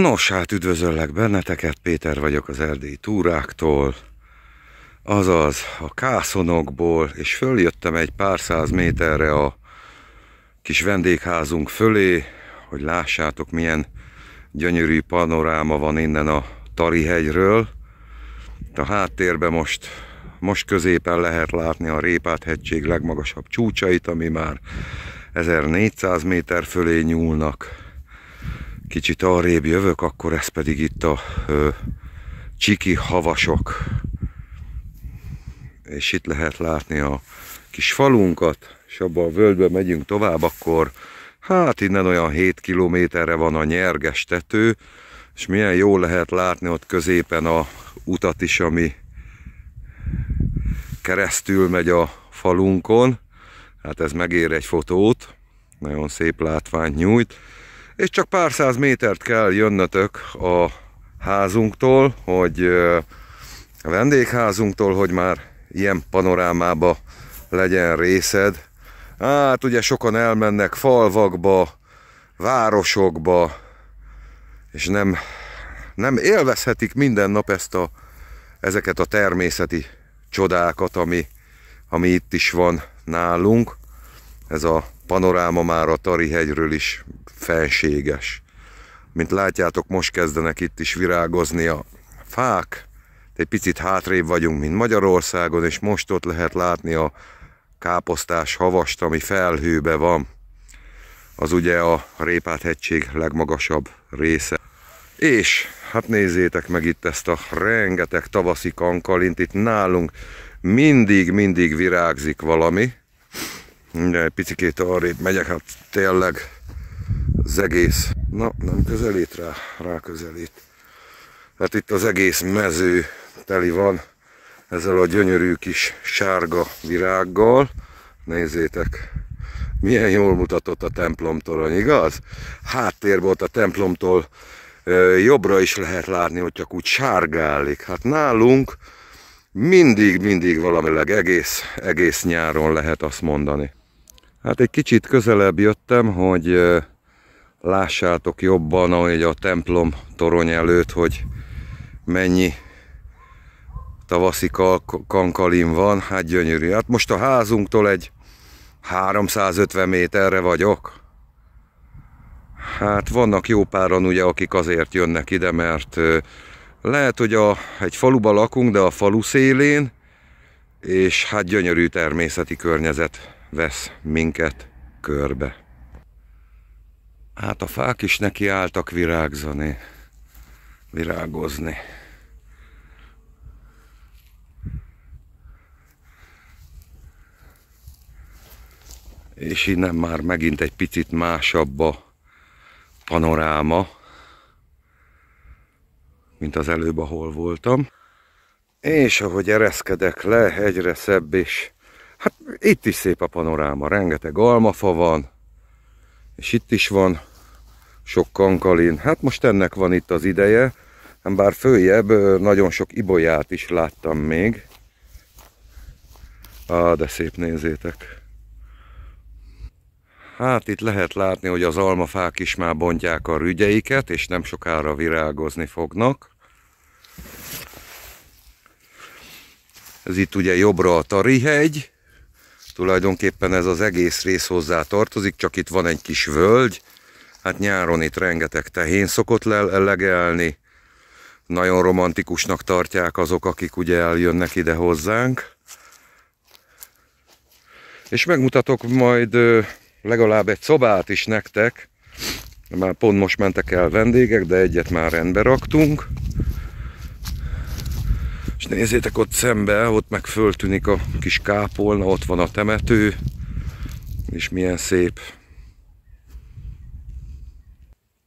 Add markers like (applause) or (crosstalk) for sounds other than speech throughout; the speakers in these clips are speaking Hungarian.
Nos, hát üdvözöllek benneteket, Péter vagyok az erdélyi túráktól, azaz a kászonokból, és följöttem egy pár száz méterre a kis vendégházunk fölé, hogy lássátok milyen gyönyörű panoráma van innen a Tarihegyről. A háttérben most, most középen lehet látni a Répát legmagasabb csúcsait, ami már 1400 méter fölé nyúlnak kicsit arrébb jövök, akkor ez pedig itt a ö, csiki havasok. És itt lehet látni a kis falunkat, és abba a völgybe megyünk tovább, akkor hát innen olyan 7 kilométerre van a nyerges tető, és milyen jó lehet látni ott középen a utat is, ami keresztül megy a falunkon. Hát ez megér egy fotót, nagyon szép látványt nyújt és csak pár száz métert kell jönnötök a házunktól, hogy a vendégházunktól, hogy már ilyen panorámába legyen részed. Hát ugye sokan elmennek falvakba, városokba, és nem, nem élvezhetik minden nap ezt a, ezeket a természeti csodákat, ami, ami itt is van nálunk. Ez a panoráma már a tari hegyről is fenséges. Mint látjátok, most kezdenek itt is virágozni a fák, egy picit hátrébb vagyunk, mint Magyarországon, és most ott lehet látni a káposztás havast, ami felhőbe van. Az ugye a Répát hegység legmagasabb része. És hát nézzétek meg itt ezt a rengeteg tavaszi kankalint, itt nálunk mindig-mindig virágzik valami, Mindjárt egy picikét arrébb megyek, hát tényleg az egész. Na, nem közelít rá, rá közelít. Hát itt az egész mező teli van ezzel a gyönyörű kis sárga virággal. Nézzétek, milyen jól mutatott a templomtorony, igaz? Háttér volt a templomtól jobbra is lehet látni, hogy csak úgy sárgálik. Hát nálunk mindig, mindig valamileg egész, egész nyáron lehet azt mondani. Hát egy kicsit közelebb jöttem, hogy lássátok jobban, ahogy a templom torony előtt, hogy mennyi tavaszi kankalin van, hát gyönyörű. Hát most a házunktól egy 350 méterre vagyok. Hát vannak jó páran ugye, akik azért jönnek ide, mert lehet, hogy a, egy faluba lakunk, de a falu szélén, és hát gyönyörű természeti környezet vesz minket körbe. Hát a fák is álltak virágzani, virágozni. És innen már megint egy picit másabb a panoráma, mint az előbb, ahol voltam. És ahogy ereszkedek le, egyre szebb és Hát itt is szép a panoráma, rengeteg almafa van, és itt is van sok kankalin. Hát most ennek van itt az ideje, bár följebb nagyon sok ibolyát is láttam még. Á, de szép nézétek! Hát itt lehet látni, hogy az almafák is már bontják a rügyeiket, és nem sokára virágozni fognak. Ez itt ugye jobbra a Tarihegy, Tulajdonképpen ez az egész rész hozzá tartozik, csak itt van egy kis völgy. Hát nyáron itt rengeteg tehén szokott legelni. Nagyon romantikusnak tartják azok, akik ugye eljönnek ide hozzánk. És megmutatok majd legalább egy szobát is nektek. Már pont most mentek el vendégek, de egyet már rendbe raktunk. Nézzétek ott szembe, ott meg föltűnik a kis kápolna, ott van a temető, és milyen szép.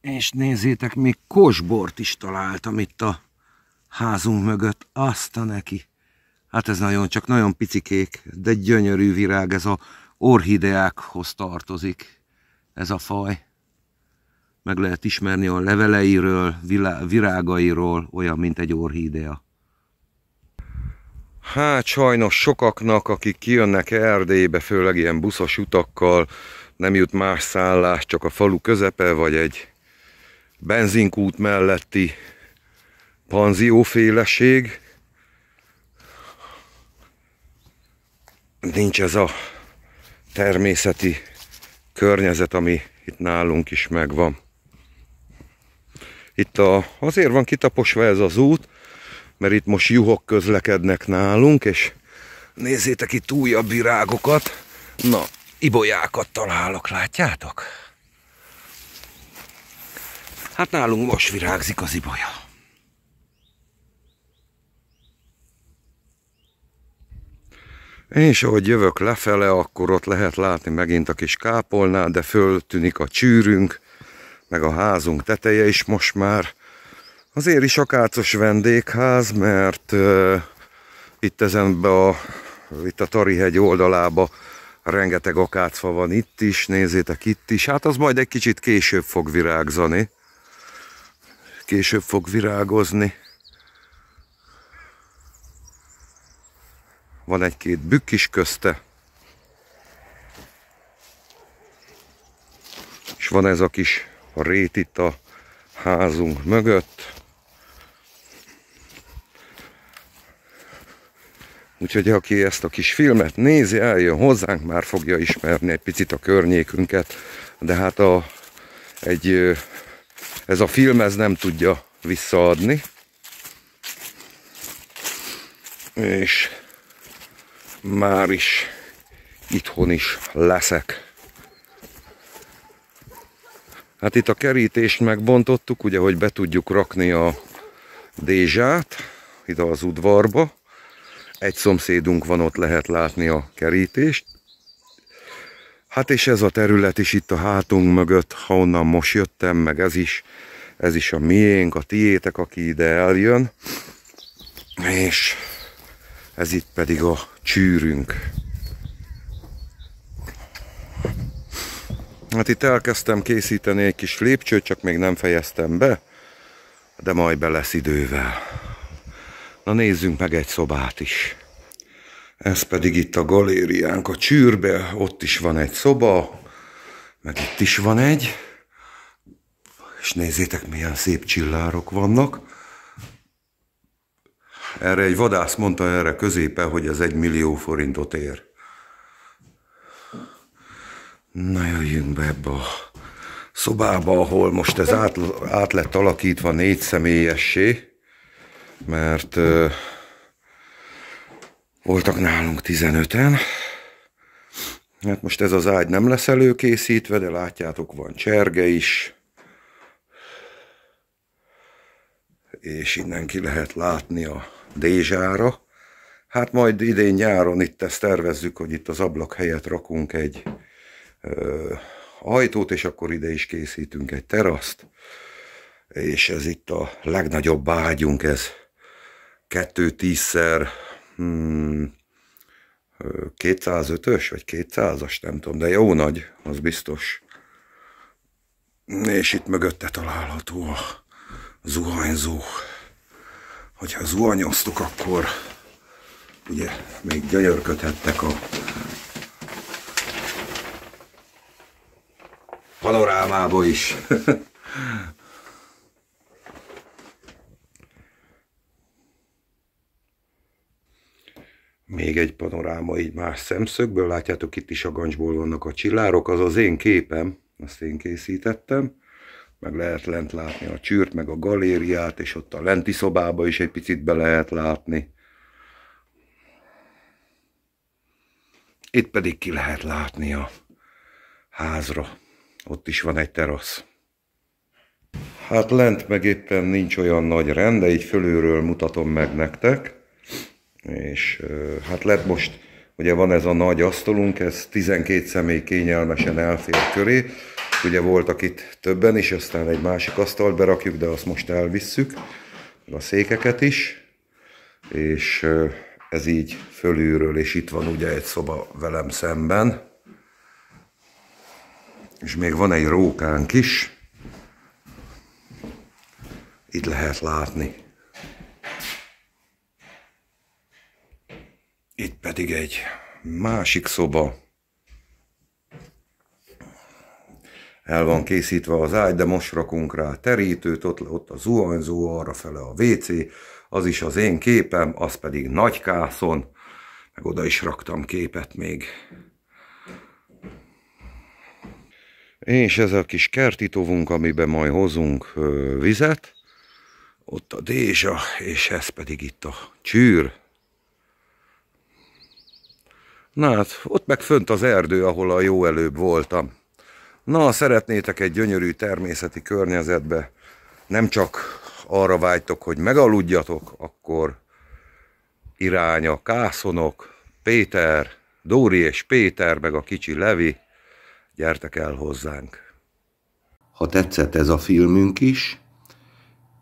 És nézzétek, még kosbort is találtam itt a házunk mögött, azt a neki. Hát ez nagyon, csak nagyon picikék, de gyönyörű virág, ez a orhideákhoz tartozik ez a faj. Meg lehet ismerni a leveleiről, virágairól, olyan, mint egy orhidea. Hát sajnos sokaknak, akik kijönnek Erdélybe, főleg ilyen buszos utakkal, nem jut más szállás, csak a falu közepe, vagy egy benzinkút melletti panzióféleség. Nincs ez a természeti környezet, ami itt nálunk is megvan. Itt a, azért van kitaposva ez az út, mert itt most juhok közlekednek nálunk, és nézzétek itt újabb virágokat. Na, ibolyákat találok, látjátok? Hát nálunk most virágzik az ibolya. És ahogy jövök lefele, akkor ott lehet látni megint a kis kápolnát, de föltűnik a csűrünk, meg a házunk teteje is most már. Azért is akácos vendégház, mert uh, itt be a, itt a Tarihegy oldalába rengeteg akácfa van itt is, nézzétek itt is. Hát az majd egy kicsit később fog virágzani. Később fog virágozni. Van egy-két bükk is közte. És van ez a kis rét itt a házunk mögött. Úgyhogy aki ezt a kis filmet nézi, eljön hozzánk, már fogja ismerni egy picit a környékünket, de hát a, egy, ez a film ez nem tudja visszaadni. És már is itthon is leszek. Hát itt a kerítést megbontottuk, ugye, hogy be tudjuk rakni a dézsát ide az udvarba. Egy szomszédunk van, ott lehet látni a kerítést. Hát és ez a terület is itt a hátunk mögött, ha onnan most jöttem, meg ez is, ez is a miénk, a tiétek, aki ide eljön. És ez itt pedig a csűrünk. Hát itt elkezdtem készíteni egy kis lépcsőt, csak még nem fejeztem be, de majd be lesz idővel. Na nézzünk meg egy szobát is. Ez pedig itt a galériánk a csűrbe, ott is van egy szoba, meg itt is van egy. És nézzétek, milyen szép csillárok vannak. Erre egy vadász mondta erre középe, hogy ez egy millió forintot ér. Na jöjjünk be ebbe a szobába, ahol most ez át, át lett alakítva négy személyessé mert ö, voltak nálunk 15-en. Hát most ez az ágy nem lesz előkészítve, de látjátok, van cserge is. És innen ki lehet látni a Dézsára. Hát majd idén nyáron itt ezt tervezzük, hogy itt az ablak helyett rakunk egy ö, ajtót, és akkor ide is készítünk egy teraszt. És ez itt a legnagyobb ágyunk, ez kettő tízszer hmm, 205-ös, vagy 200-as, nem tudom, de jó nagy, az biztos. És itt mögötte található a zuhanyzó. Hogyha zuhanyoztuk, akkor ugye még gyönyörködhettek a panorámába is. (laughs) Még egy panoráma így más szemszögből, látjátok itt is a gancsból vannak a csillárok, az az én képem, azt én készítettem, meg lehet lent látni a csűrt, meg a galériát, és ott a lenti szobába is egy picit be lehet látni. Itt pedig ki lehet látni a házra. Ott is van egy terasz. Hát lent meg éppen nincs olyan nagy rend, de így fölülről mutatom meg nektek és hát lett most, ugye van ez a nagy asztalunk, ez 12 személy kényelmesen elfér köré, ugye voltak itt többen is, aztán egy másik asztalt berakjuk, de azt most elvisszük, a székeket is, és ez így fölülről, és itt van ugye egy szoba velem szemben, és még van egy rókánk is, itt lehet látni. pedig egy másik szoba. El van készítve az ágy, de most rakunk rá terítőt, ott, ott a zuhanyzó, arra fele a WC, az is az én képem, az pedig kászon, meg oda is raktam képet még. És ez a kis kertitovunk, amiben majd hozunk vizet, ott a dézsa, és ez pedig itt a csűr, Na hát, ott meg fönt az erdő, ahol a jó előbb voltam. Na, szeretnétek egy gyönyörű természeti környezetbe, nem csak arra vágytok, hogy megaludjatok, akkor irány a kászonok, Péter, Dóri és Péter, meg a kicsi Levi, gyertek el hozzánk. Ha tetszett ez a filmünk is,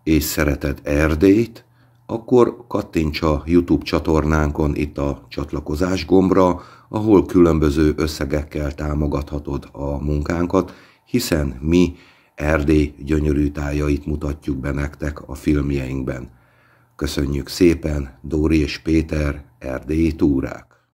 és szereted Erdélyt, akkor kattints a YouTube csatornánkon itt a csatlakozás gombra, ahol különböző összegekkel támogathatod a munkánkat, hiszen mi Erdély gyönyörű tájait mutatjuk be nektek a filmjeinkben. Köszönjük szépen, Dóri és Péter, Erdélyi túrák!